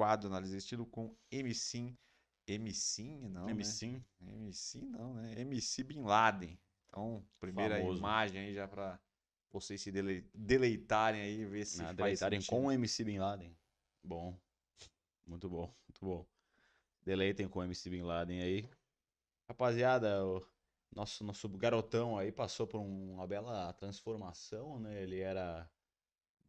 quadro Análise de Estilo com MC MC não, MC Né? não, né? MC né? Bin Laden. Então, primeira Famoso. imagem aí já para vocês se dele... deleitarem aí, ver se ah, deleitarem com o MC Bin Laden. Bom. Muito bom, muito bom. Deleitem com o MC Bin Laden aí. Rapaziada, o nosso, nosso garotão aí passou por uma bela transformação, né? Ele era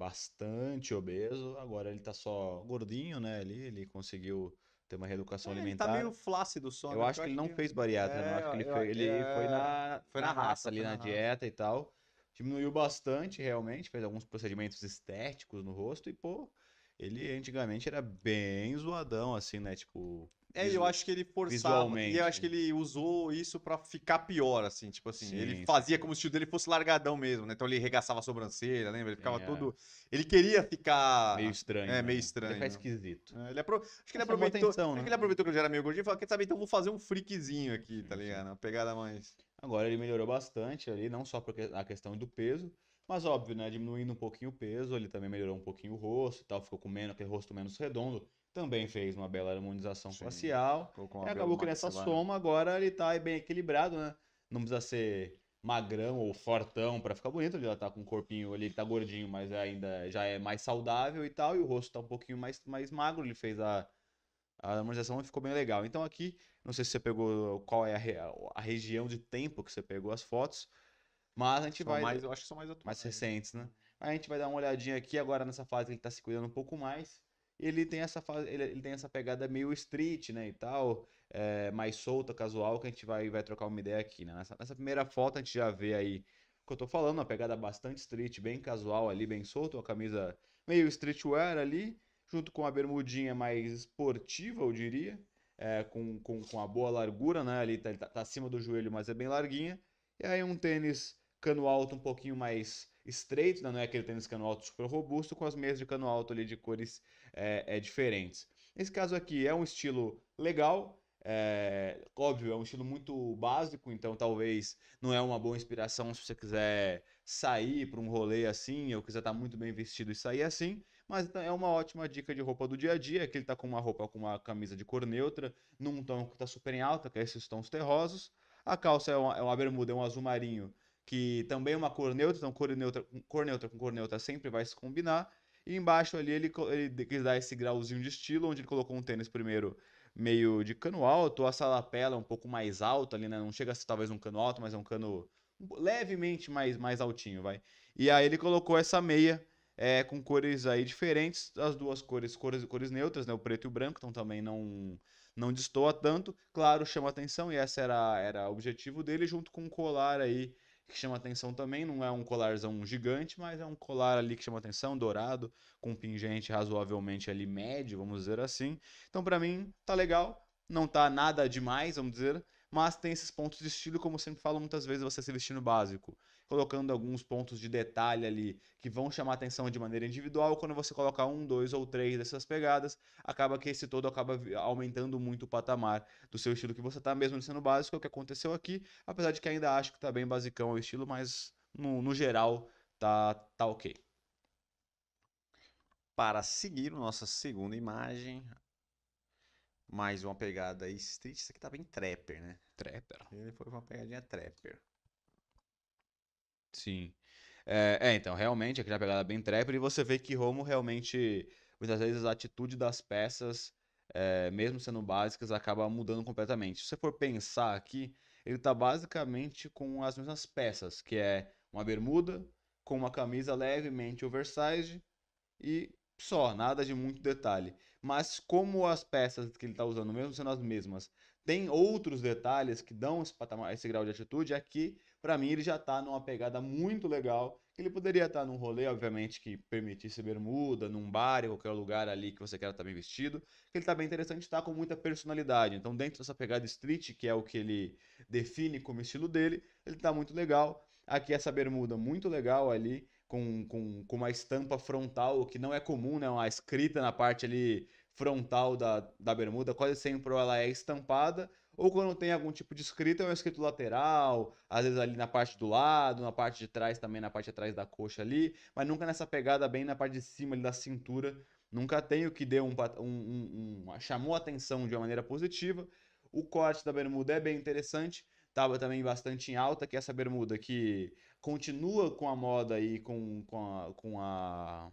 bastante obeso, agora ele tá só gordinho, né? Ali, ele conseguiu ter uma reeducação é, alimentar. Ele tá meio flácido só. Eu, né? acho, eu que né, é, acho que ele não fez bariátrica, eu acho que ele, é foi, na, foi na, na raça, raça, ali, na, na dieta e tal. Diminuiu bastante, realmente, fez alguns procedimentos estéticos no rosto e, pô, ele antigamente era bem zoadão, assim, né? Tipo, é, eu acho que ele forçava. E eu acho que ele usou isso para ficar pior, assim. Tipo assim, sim, ele fazia sim. como se o estilo dele fosse largadão mesmo, né? Então ele regaçava a sobrancelha, lembra? Ele ficava é. todo. Ele queria ficar. Meio estranho. É, né? meio estranho. Ele é esquisito. É, ele apro... Acho que ele é aproveitou. Atenção, né? que ele aproveitou que eu já era meio gordinho e falou: quer saber? Então vou fazer um freakzinho aqui, tá ligado? Uma pegada mais. Agora ele melhorou bastante ali, não só porque a questão do peso. Mas óbvio, né? Diminuindo um pouquinho o peso, ele também melhorou um pouquinho o rosto e tal, ficou com menos, aquele rosto menos redondo também fez uma bela harmonização Sim, facial. E acabou que nessa né? soma agora ele tá bem equilibrado, né? Não precisa ser magrão ou fortão para ficar bonito, ele já tá com um corpinho, ele tá gordinho, mas ainda já é mais saudável e tal, e o rosto tá um pouquinho mais, mais magro, ele fez a, a harmonização e ficou bem legal. Então aqui, não sei se você pegou qual é a, a região de tempo que você pegou as fotos, mas a gente são vai... Mais, eu acho que são mais atuais. Mais né? recentes, né? A gente vai dar uma olhadinha aqui agora nessa fase que ele tá se cuidando um pouco mais ele tem essa ele, ele, tem essa pegada meio street, né, e tal, é, mais solta, casual, que a gente vai, vai trocar uma ideia aqui, né? Nessa, nessa primeira foto a gente já vê aí o que eu tô falando, uma pegada bastante street, bem casual ali, bem solta, uma camisa meio streetwear ali, junto com a bermudinha mais esportiva, eu diria, é, com, com, com a boa largura, né? Ali tá, tá, tá acima do joelho, mas é bem larguinha. E aí um tênis cano alto um pouquinho mais estreito, né? não é aquele tênis cano alto super robusto, com as meias de cano alto ali de cores é, é diferentes. Nesse caso aqui é um estilo legal, é, óbvio, é um estilo muito básico, então talvez não é uma boa inspiração se você quiser sair para um rolê assim, ou quiser estar tá muito bem vestido e sair assim, mas então é uma ótima dica de roupa do dia a dia, que ele está com uma roupa com uma camisa de cor neutra, num tom que está super em alta, que é esses tons terrosos. A calça é uma, é uma bermuda, é um azul marinho, que também é uma cor neutra, então cor neutra, cor neutra com cor neutra sempre vai se combinar. E embaixo ali ele, ele quis dar esse grauzinho de estilo, onde ele colocou um tênis primeiro meio de cano alto, a salapela um pouco mais alta ali, né? Não chega a ser talvez um cano alto, mas é um cano levemente mais, mais altinho, vai. E aí ele colocou essa meia é, com cores aí diferentes, as duas cores, cores, cores neutras, né? O preto e o branco, então também não não destoa tanto. Claro, chama atenção e essa era era o objetivo dele junto com um colar aí que chama atenção também. Não é um colarzão gigante, mas é um colar ali que chama atenção, dourado, com um pingente razoavelmente ali médio, vamos dizer assim. Então, para mim, tá legal. Não tá nada demais, vamos dizer mas tem esses pontos de estilo, como eu sempre falo muitas vezes, você se vestir no básico colocando alguns pontos de detalhe ali que vão chamar atenção de maneira individual. Quando você colocar um, dois ou três dessas pegadas, acaba que esse todo acaba aumentando muito o patamar do seu estilo que você está mesmo sendo básico, é o que aconteceu aqui, apesar de que ainda acho que está bem basicão o estilo, mas no, no geral tá, tá ok. Para seguir, nossa segunda imagem, mais uma pegada street. Isso aqui tá bem trapper, né? Trapper. Ele foi uma pegadinha trapper. Sim. É, é, então, realmente, aquela pegada bem trapper, e você vê que Romo realmente, muitas vezes, a atitude das peças, é, mesmo sendo básicas, acaba mudando completamente. Se você for pensar aqui, ele tá basicamente com as mesmas peças, que é uma bermuda, com uma camisa levemente oversized e só, nada de muito detalhe. Mas como as peças que ele está usando, mesmo sendo as mesmas, tem outros detalhes que dão esse, patamar, esse grau de atitude, aqui é para mim, ele já está numa pegada muito legal. Ele poderia estar tá num rolê, obviamente, que permitisse bermuda, num bar, em qualquer lugar ali que você quer estar tá bem vestido. ele está bem interessante, está com muita personalidade. Então, dentro dessa pegada street, que é o que ele define como estilo dele, ele está muito legal. Aqui essa bermuda muito legal ali, com, com, com uma estampa frontal, que não é comum, né? Uma escrita na parte ali frontal da, da bermuda, quase sempre ela é estampada ou quando tem algum tipo de escrita, é um escrito lateral, às vezes ali na parte do lado, na parte de trás também, na parte de trás da coxa ali, mas nunca nessa pegada bem na parte de cima ali da cintura. Nunca tem o que deu um, um, um, um chamou a atenção de uma maneira positiva. O corte da bermuda é bem interessante, estava tá também bastante em alta, que é essa bermuda que continua com a moda aí, com, com a, com a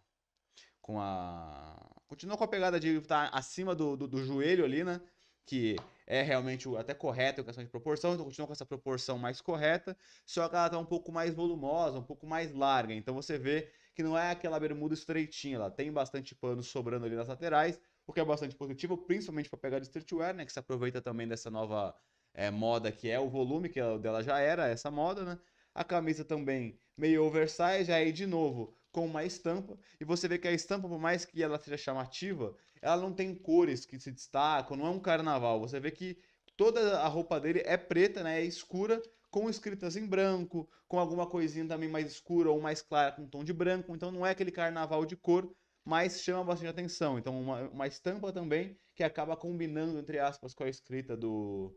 com a. Continua com a pegada de estar tá acima do, do, do, joelho ali, né? Que é realmente até correta em questão de proporção, então continua com essa proporção mais correta, só que ela está um pouco mais volumosa, um pouco mais larga. Então você vê que não é aquela bermuda estreitinha, ela tem bastante pano sobrando ali nas laterais, o que é bastante positivo, principalmente para pegar de streetwear, né, que se aproveita também dessa nova é, moda que é o volume, que é o dela já era essa moda, né? A camisa também meio oversize, aí de novo com uma estampa, e você vê que a estampa, por mais que ela seja chamativa, ela não tem cores que se destacam, não é um carnaval. Você vê que toda a roupa dele é preta, né? É escura, com escritas assim em branco, com alguma coisinha também mais escura ou mais clara, com um tom de branco. Então não é aquele carnaval de cor, mas chama bastante atenção. Então uma, uma estampa também que acaba combinando, entre aspas, com a escrita do,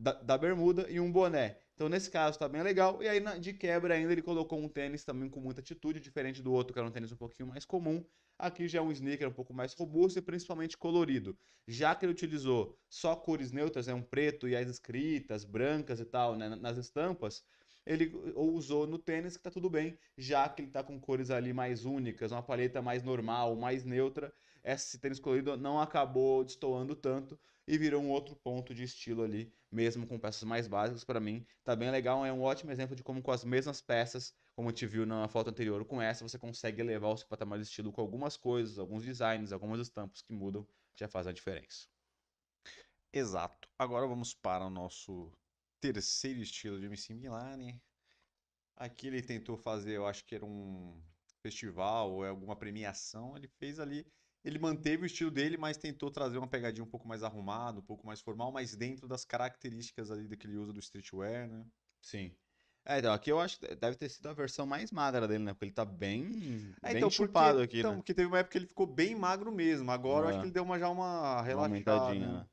da, da bermuda e um boné. Então, nesse caso, tá bem legal. E aí, de quebra ainda, ele colocou um tênis também com muita atitude, diferente do outro, que era um tênis um pouquinho mais comum. Aqui já é um sneaker um pouco mais robusto e principalmente colorido. Já que ele utilizou só cores neutras, é né, um preto e as escritas brancas e tal, né, nas estampas, ele ou usou no tênis, que tá tudo bem, já que ele tá com cores ali mais únicas, uma paleta mais normal, mais neutra, esse tênis colorido não acabou destoando tanto e virou um outro ponto de estilo ali, mesmo com peças mais básicas, para mim tá bem legal, é um ótimo exemplo de como com as mesmas peças, como a gente viu na foto anterior, com essa você consegue elevar o seu patamar de estilo com algumas coisas, alguns designs, algumas estampas que mudam, já fazem a diferença. Exato. Agora vamos para o nosso terceiro estilo de MC Milani. Né? Aqui ele tentou fazer, eu acho que era um festival ou é alguma premiação. Ele fez ali, ele manteve o estilo dele, mas tentou trazer uma pegadinha um pouco mais arrumada, um pouco mais formal, mas dentro das características ali que ele usa do streetwear, né? Sim. É, então, aqui eu acho que deve ter sido a versão mais magra dele, né? Porque ele tá bem, é, bem então, chupado porque, aqui, Então, né? porque teve uma época que ele ficou bem magro mesmo. Agora é. eu acho é. que ele deu uma, já uma relaxada. Uma aumentadinha, né?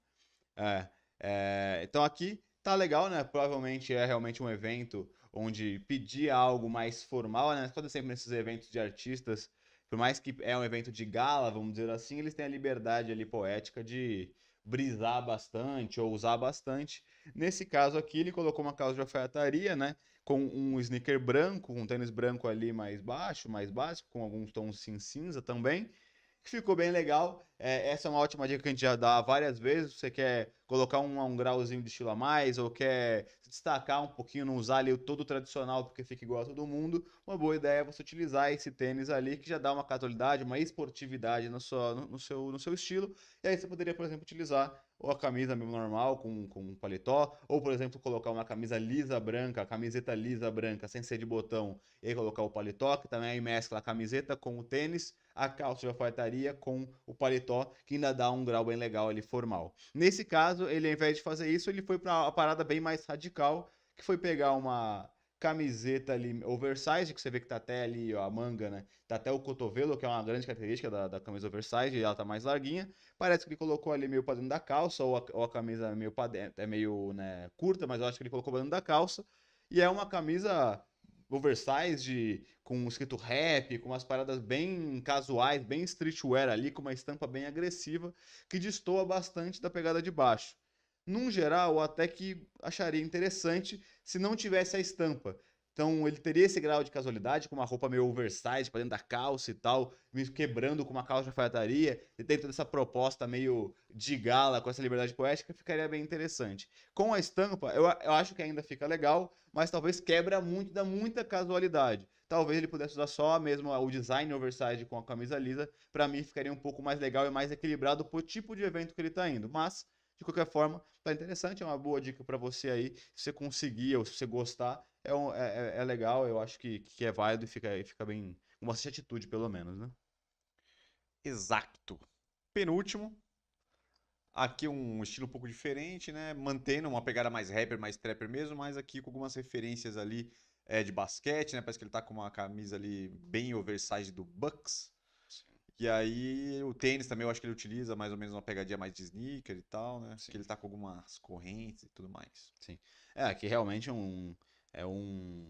né? É, é, então aqui Tá legal, né? Provavelmente é realmente um evento onde pedir algo mais formal, né? Quase sempre nesses eventos de artistas, por mais que é um evento de gala, vamos dizer assim, eles têm a liberdade ali poética de brisar bastante ou usar bastante. Nesse caso aqui, ele colocou uma calça de alfaiataria, né? Com um sneaker branco, um tênis branco ali mais baixo, mais básico, com alguns tons cinza também ficou bem legal. É, essa é uma ótima dica que a gente já dá várias vezes. Você quer colocar um, um grauzinho de estilo a mais, ou quer se destacar um pouquinho, não usar ali o todo tradicional porque fica igual a todo mundo. Uma boa ideia é você utilizar esse tênis ali, que já dá uma casualidade, uma esportividade no, sua, no, no, seu, no seu estilo. E aí você poderia, por exemplo, utilizar ou a camisa mesmo normal com, com paletó, ou por exemplo, colocar uma camisa lisa branca, camiseta lisa branca, sem ser de botão, e aí colocar o paletó, que também aí mescla a camiseta com o tênis a calça de alfaiataria com o paletó, que ainda dá um grau bem legal ali formal. Nesse caso, ele ao invés de fazer isso, ele foi para uma parada bem mais radical, que foi pegar uma camiseta ali oversize, que você vê que tá até ali ó, a manga, né? Tá até o cotovelo, que é uma grande característica da, da camisa oversize, e ela tá mais larguinha. Parece que ele colocou ali meio pra dentro da calça, ou a, ou a camisa meio pra dentro, é meio né, curta, mas eu acho que ele colocou pra dentro da calça. E é uma camisa oversize de, com escrito rap, com umas paradas bem casuais, bem streetwear ali, com uma estampa bem agressiva, que destoa bastante da pegada de baixo. Num geral, até que acharia interessante se não tivesse a estampa, então ele teria esse grau de casualidade, com uma roupa meio oversized para dentro da calça e tal, me quebrando com uma calça de alfaiataria, e dentro dessa proposta meio de gala, com essa liberdade poética, ficaria bem interessante. Com a estampa, eu, eu acho que ainda fica legal, mas talvez quebra muito, dá muita casualidade. Talvez ele pudesse usar só mesmo o design oversized com a camisa lisa, para mim ficaria um pouco mais legal e mais equilibrado pro tipo de evento que ele tá indo, mas... De qualquer forma, tá interessante, é uma boa dica para você aí, se você conseguir ou se você gostar, é, um, é, é, é legal, eu acho que, que é válido e fica, fica bem. Uma certa atitude, pelo menos, né? Exato. Penúltimo. Aqui um estilo um pouco diferente, né? Mantendo uma pegada mais rapper, mais trapper mesmo, mas aqui com algumas referências ali é, de basquete, né? Parece que ele tá com uma camisa ali bem oversized do Bucks. Sim. E aí o tênis também eu acho que ele utiliza mais ou menos uma pegadinha mais de sneaker e tal, né? Sim. Que ele tá com algumas correntes e tudo mais. Sim. É, aqui realmente é um é um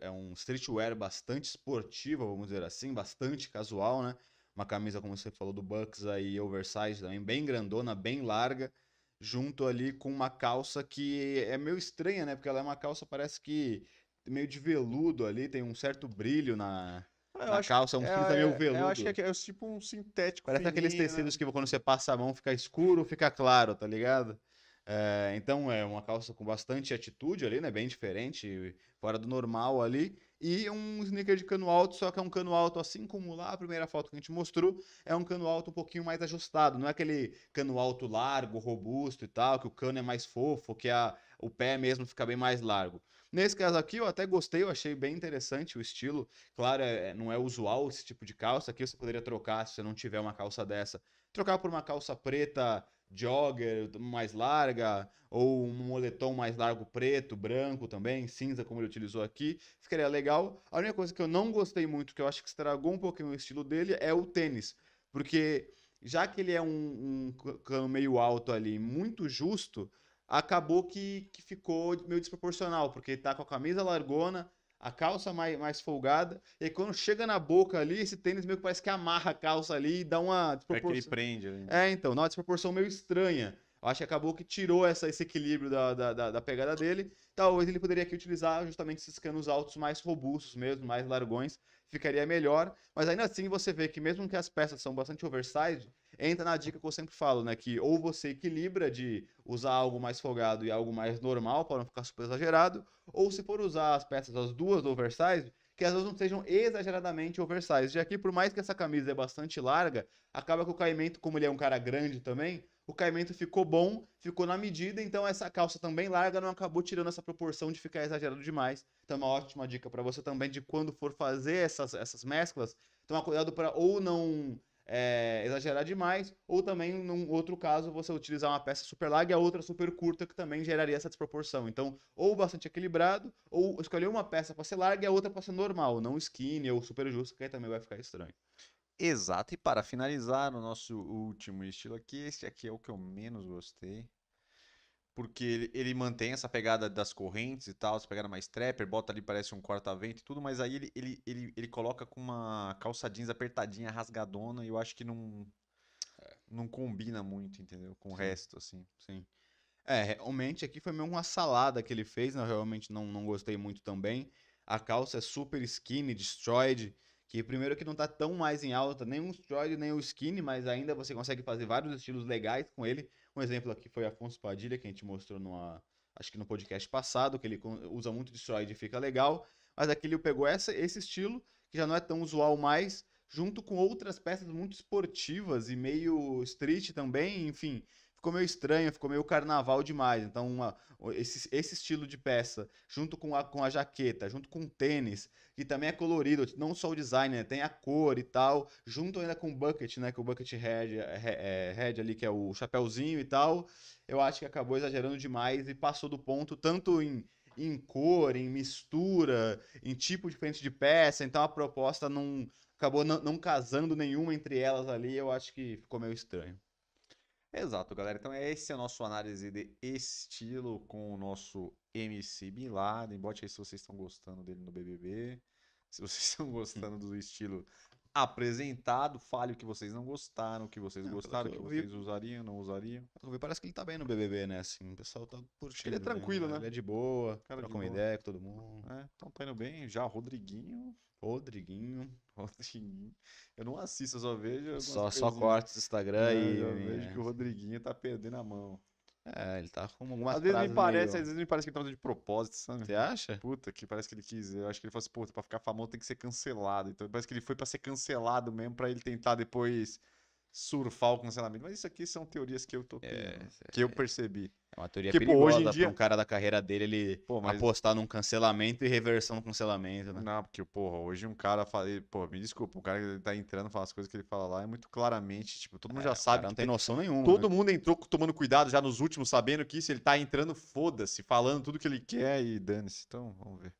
é um streetwear bastante esportivo, vamos dizer assim, bastante casual, né? Uma camisa, como você falou, do Bucks aí, oversize também, bem grandona, bem larga, junto ali com uma calça que é meio estranha, né? Porque ela é uma calça, parece que meio de veludo ali, tem um certo brilho na, ah, eu na calça, um é, meio veludo. É, eu acho que é, é, tipo um sintético. Parece fininho, aqueles né? tecidos né? que quando você passa a mão fica escuro, fica claro, tá ligado? É, então é uma calça com bastante atitude ali, né? Bem diferente, fora do normal ali. E um sneaker de cano alto, só que é um cano alto, assim como lá a primeira foto que a gente mostrou, é um cano alto um pouquinho mais ajustado. Não é aquele cano alto largo, robusto e tal, que o cano é mais fofo, que a, o pé mesmo fica bem mais largo. Nesse caso aqui, eu até gostei, eu achei bem interessante o estilo. Claro, é, é não é usual esse tipo de calça. Aqui você poderia trocar, se você não tiver uma calça dessa, trocar por uma calça preta jogger mais larga, ou um moletom mais largo preto, branco também, cinza, como ele utilizou aqui, ficaria legal. A única coisa que eu não gostei muito, que eu acho que estragou um pouquinho o estilo dele, é o tênis. Porque já que ele é um, um cano meio alto ali, muito justo, acabou que, que ficou meio desproporcional, porque ele tá com a camisa largona, a calça mais, mais folgada, e quando chega na boca ali, esse tênis meio que parece que amarra a calça ali e dá uma desproporção. É que ele prende ali. Né? É, então, dá uma desproporção meio estranha. Acho que acabou que tirou essa, esse equilíbrio da, da, da, da pegada dele. Talvez ele poderia aqui utilizar justamente esses canos altos mais robustos mesmo, mais largões, ficaria melhor. Mas ainda assim você vê que mesmo que as peças são bastante oversized, entra na dica que eu sempre falo, né? Que ou você equilibra de usar algo mais folgado e algo mais normal para não ficar super exagerado, ou se for usar as peças as duas do oversized, que as duas não sejam exageradamente oversized. E aqui, por mais que essa camisa é bastante larga, acaba que o caimento, como ele é um cara grande também, o caimento ficou bom, ficou na medida, então essa calça também larga não acabou tirando essa proporção de ficar exagerado demais. Então, uma ótima dica para você também de quando for fazer essas, essas mesclas, tomar cuidado para ou não é, exagerar demais, ou também, num outro caso, você utilizar uma peça super larga e a outra super curta, que também geraria essa desproporção. Então, ou bastante equilibrado, ou escolher uma peça para ser larga e a outra para ser normal, não skinny ou super justa, que aí também vai ficar estranho. Exato. E para finalizar, o nosso último estilo aqui, esse aqui é o que eu menos gostei. Porque ele, ele mantém essa pegada das correntes e tal, essa pegada mais trapper, bota ali, parece um corta-vento e tudo, mas aí ele, ele, ele, ele coloca com uma calça jeans apertadinha, rasgadona, e eu acho que não, é. não combina muito, entendeu? Com Sim. o resto, assim. Sim. É, realmente aqui foi meio uma salada que ele fez, né? Eu realmente não, não gostei muito também. A calça é super skinny, destroyed. Que primeiro que não tá tão mais em alta, nem o Stroid, nem o Skinny, mas ainda você consegue fazer vários estilos legais com ele. Um exemplo aqui foi Afonso Padilha, que a gente mostrou numa, acho que no podcast passado, que ele usa muito de Stroid e fica legal. Mas aqui ele pegou essa, esse estilo, que já não é tão usual mais, junto com outras peças muito esportivas e meio street também, enfim ficou meio estranho, ficou meio carnaval demais. Então, uma, esse, esse estilo de peça, junto com a, com a jaqueta, junto com o tênis, que também é colorido, não só o design, né? tem a cor e tal, junto ainda com o bucket, né? Que o bucket head, é, é, head ali, que é o chapéuzinho e tal. Eu acho que acabou exagerando demais e passou do ponto, tanto em em cor, em mistura, em tipo diferente de peça, então a proposta não acabou não casando nenhuma entre elas ali, eu acho que ficou meio estranho. Exato, galera. Então, essa é a nossa análise de estilo com o nosso MC Bin Laden. Bote aí se vocês estão gostando dele no BBB. Se vocês estão gostando do estilo apresentado, fale o que vocês não gostaram, o que vocês não, gostaram, o que vocês vi... usariam, não usariam. Parece que ele tá bem no BBB, né? Assim, o pessoal tá curtindo. Ele é né? tranquilo, né? né? Ele é de boa, cara troca uma boa. ideia com todo mundo. É, então tá indo bem. Já o Rodriguinho Rodriguinho. Rodriguinho. Eu não assisto, eu só vejo. Só, só corta Instagram é, e. Eu vejo que o Rodriguinho tá perdendo a mão. É, ele tá com algumas Às vezes parece, meio... às vezes me parece que ele tá fazendo de propósito, sabe? Você acha? Puta, que parece que ele quis. Eu acho que ele falou assim, puta, pra ficar famoso tem que ser cancelado. Então parece que ele foi pra ser cancelado mesmo, pra ele tentar depois surfar o cancelamento. Mas isso aqui são teorias que eu tô é, tendo, é, que eu é. percebi. É uma teoria tipo, perigosa hoje em dia... um cara da carreira dele ele pô, mas... apostar num cancelamento e reversão no cancelamento, né? Não, porque, porra, hoje um cara fala, pô, me desculpa, o cara que tá entrando, fala as coisas que ele fala lá, é muito claramente, tipo, todo mundo é, já sabe. Não tem, tem noção nenhuma. Né? Todo né? mundo entrou tomando cuidado já nos últimos, sabendo que se ele tá entrando, foda-se, falando tudo que ele quer e dane-se. Então, vamos ver.